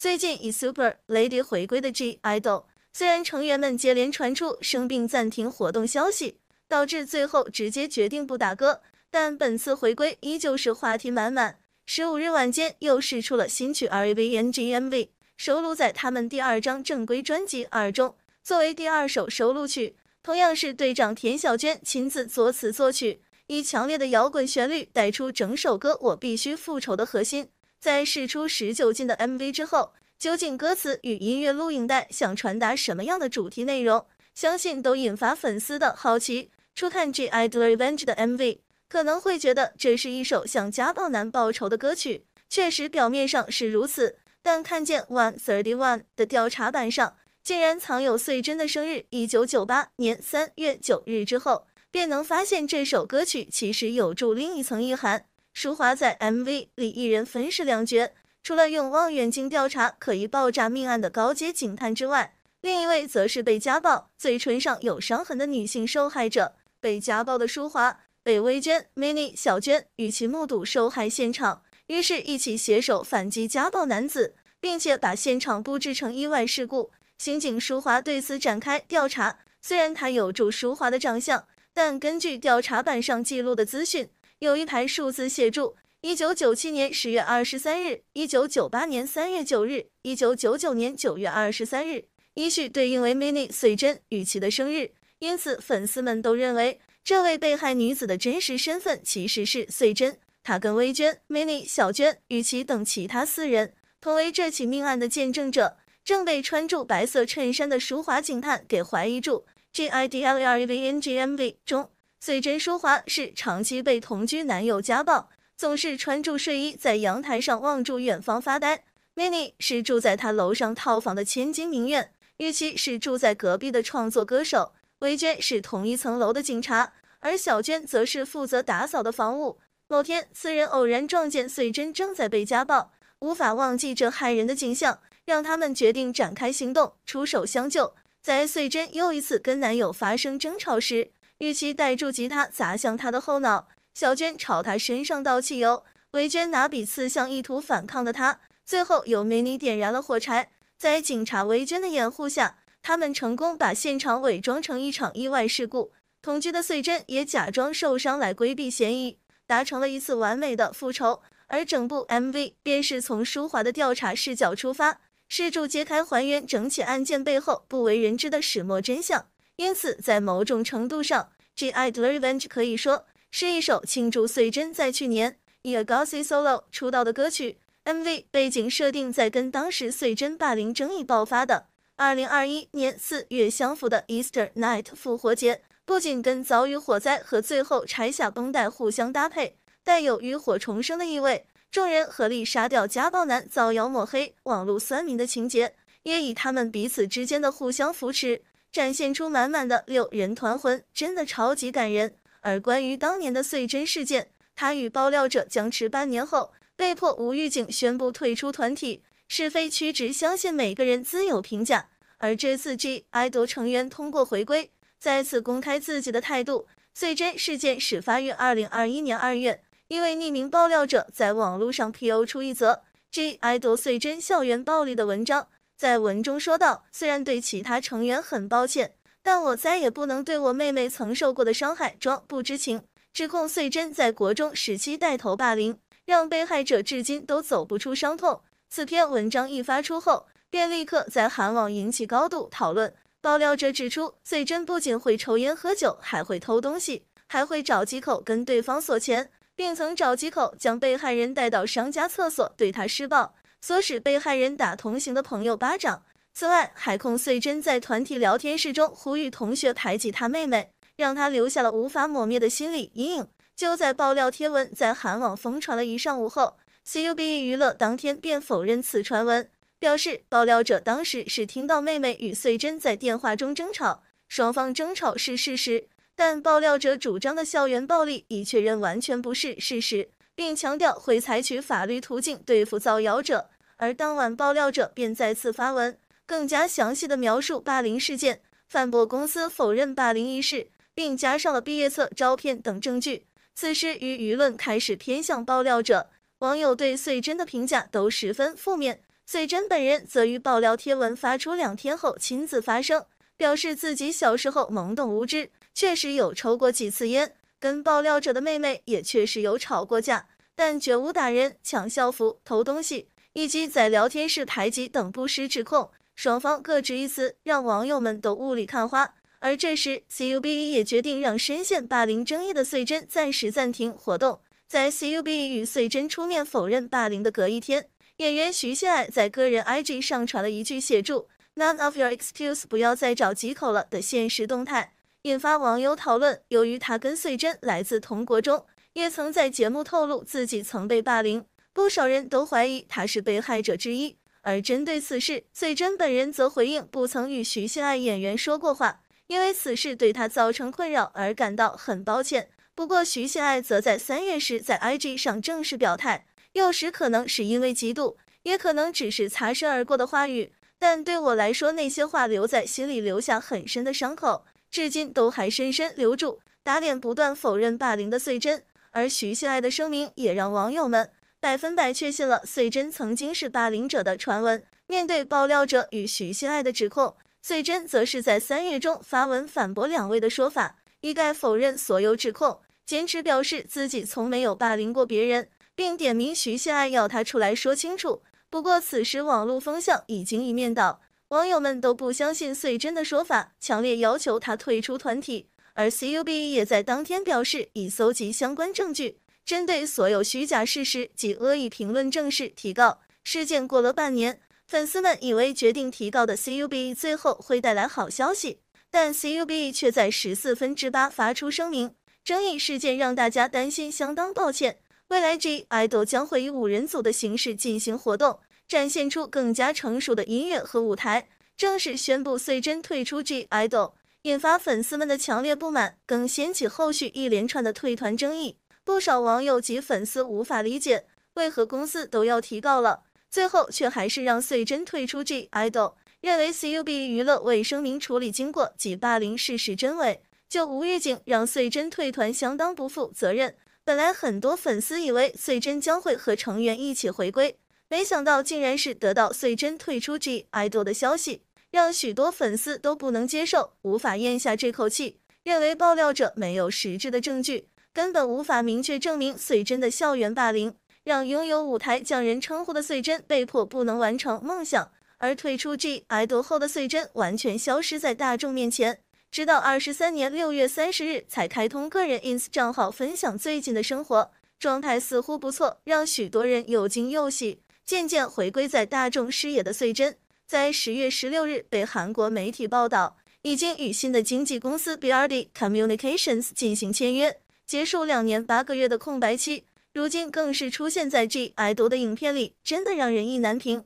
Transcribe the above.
最近以 Super Lady 回归的 G IDOL，虽然成员们接连传出生病暂停活动消息，导致最后直接决定不打歌，但本次回归依旧是话题满满。十五日晚间又试出了新曲 RAVEN G M V，收录在他们第二张正规专辑二中，作为第二首收录曲，同样是队长田小娟亲自作词作曲，以强烈的摇滚旋律带出整首歌“我必须复仇”的核心。在试出十九禁的 MV 之后，究竟歌词与音乐录影带想传达什么样的主题内容？相信都引发粉丝的好奇。初看《G Idol Revenge》的 MV，可能会觉得这是一首向家暴男报仇的歌曲。确实，表面上是如此，但看见 One t h i r t y One 的调查版上竟然藏有碎珍的生日（一九九八年三月九日）之后，便能发现这首歌曲其实有助另一层意涵。淑华在 MV 里一人分饰两角，除了用望远镜调查可疑爆炸命案的高阶警探之外，另一位则是被家暴、嘴唇上有伤痕的女性受害者。被家暴的淑华、北薇娟、mini 小娟与其目睹受害现场，于是一起携手反击家暴男子，并且把现场布置成意外事故。刑警淑华对此展开调查，虽然他有助淑华的长相，但根据调查板上记录的资讯。有一台数字写住，一九九七年十月二十三日，一九九八年三月九日，一九九九年九月二十三日，依序对应为 mini 穗珍、与其的生日，因此粉丝们都认为这位被害女子的真实身份其实是穗珍。她跟薇娟、mini、小娟、与其等其他四人同为这起命案的见证者，正被穿着白色衬衫的淑华警探给怀疑住。G I D L E R E V N G M V 中。穗珍淑华是长期被同居男友家暴，总是穿着睡衣在阳台上望着远方发呆。mini 是住在她楼上套房的千金名媛，与其是住在隔壁的创作歌手，维娟是同一层楼的警察，而小娟则是负责打扫的房屋。某天，四人偶然撞见穗珍正在被家暴，无法忘记这害人的景象，让他们决定展开行动，出手相救。在穗珍又一次跟男友发生争吵时，与其带住吉他砸向他的后脑，小娟朝他身上倒汽油，维娟拿笔刺向意图反抗的他，最后由美女点燃了火柴。在警察维娟的掩护下，他们成功把现场伪装成一场意外事故。同居的穗珍也假装受伤来规避嫌疑，达成了一次完美的复仇。而整部 MV 便是从舒华的调查视角出发，试主揭开还原整起案件背后不为人知的始末真相。因此，在某种程度上，《G I d e r e v e n g e 可以说是一首庆祝穗真在去年以《A Gossy Solo》出道的歌曲。MV 背景设定在跟当时碎珍霸凌争议爆发的2021年4月相符的 Easter Night（ 复活节），不仅跟遭遇火灾和最后拆下绷带互相搭配，带有浴火重生的意味。众人合力杀掉家暴男、造谣抹黑、网路酸民的情节，也以他们彼此之间的互相扶持。展现出满满的六人团魂，真的超级感人。而关于当年的碎针事件，他与爆料者僵持半年后，被迫无预警宣布退出团体。是非曲直，相信每个人自有评价。而这次 G I D l 成员通过回归，再次公开自己的态度。碎真事件始发于二零二一年二月，一位匿名爆料者在网络上 PO 出一则 G I D l 碎真校园暴力的文章。在文中说道：“虽然对其他成员很抱歉，但我再也不能对我妹妹曾受过的伤害装不知情。”指控穗珍在国中时期带头霸凌，让被害者至今都走不出伤痛。此篇文章一发出后，便立刻在韩网引起高度讨论。爆料者指出，穗珍不仅会抽烟喝酒，还会偷东西，还会找借口跟对方索钱，并曾找借口将被害人带到商家厕所对他施暴。唆使被害人打同行的朋友巴掌。此外，海控穗珍在团体聊天室中呼吁同学排挤他妹妹，让他留下了无法抹灭的心理阴影。就在爆料贴文在韩网疯传了一上午后，CUB 娱乐当天便否认此传闻，表示爆料者当时是听到妹妹与穗珍在电话中争吵，双方争吵是事实，但爆料者主张的校园暴力已确认完全不是事实，并强调会采取法律途径对付造谣者。而当晚，爆料者便再次发文，更加详细的描述霸凌事件。范博公司否认霸凌一事，并加上了毕业册、照片等证据。此事与舆论开始偏向爆料者，网友对穗珍的评价都十分负面。穗珍本人则于爆料贴文发出两天后亲自发声，表示自己小时候懵懂无知，确实有抽过几次烟，跟爆料者的妹妹也确实有吵过架，但绝无打人、抢校服、偷东西。以及在聊天室台级等不实指控，双方各执一词，让网友们都雾里看花。而这时，CUB 也决定让深陷霸凌争议的穗珍暂时暂停活动。在 CUB 与穗珍出面否认霸凌的隔一天，演员徐熙爱在个人 IG 上传了一句写注 None of your e x c u s e 不要再找藉口了的现实动态，引发网友讨论。由于他跟穗珍来自同国中，也曾在节目透露自己曾被霸凌。不少人都怀疑他是被害者之一，而针对此事，穗珍本人则回应不曾与徐信爱演员说过话，因为此事对他造成困扰而感到很抱歉。不过徐信爱则在三月时在 IG 上正式表态，有时可能是因为嫉妒，也可能只是擦身而过的话语，但对我来说那些话留在心里留下很深的伤口，至今都还深深留住。打脸不断否认霸凌的穗珍，而徐信爱的声明也让网友们。百分百确信了穗珍曾经是霸凌者的传闻。面对爆料者与徐信爱的指控，穗珍则是在三月中发文反驳两位的说法，一概否认所有指控，坚持表示自己从没有霸凌过别人，并点名徐信爱要他出来说清楚。不过此时网络风向已经一面倒，网友们都不相信穗珍的说法，强烈要求他退出团体。而 CUB 也在当天表示已搜集相关证据。针对所有虚假事实及恶意评论正式提告事件过了半年，粉丝们以为决定提告的 CUB 最后会带来好消息，但 CUB 却在十四分之八发出声明，争议事件让大家担心，相当抱歉。未来 G IDOL 将会以五人组的形式进行活动，展现出更加成熟的音乐和舞台，正式宣布穗珍退出 G IDOL，引发粉丝们的强烈不满，更掀起后续一连串的退团争议。不少网友及粉丝无法理解，为何公司都要提告了，最后却还是让穗珍退出 G IDOL，认为 CUB 娱乐未声明处理经过及霸凌事实真伪，就无预警让穗珍退团相当不负责任。本来很多粉丝以为穗珍将会和成员一起回归，没想到竟然是得到穗珍退出 G IDOL 的消息，让许多粉丝都不能接受，无法咽下这口气，认为爆料者没有实质的证据。根本无法明确证明穗珍的校园霸凌，让拥有舞台匠人称呼的穗珍被迫不能完成梦想，而退出 G IDOL 后的穗珍完全消失在大众面前，直到二十三年六月三十日才开通个人 INS 账号分享最近的生活，状态似乎不错，让许多人又惊又喜。渐渐回归在大众视野的穗珍，在十月十六日被韩国媒体报道已经与新的经纪公司 B R D Communications 进行签约。结束两年八个月的空白期，如今更是出现在 G 爱读的影片里，真的让人意难平。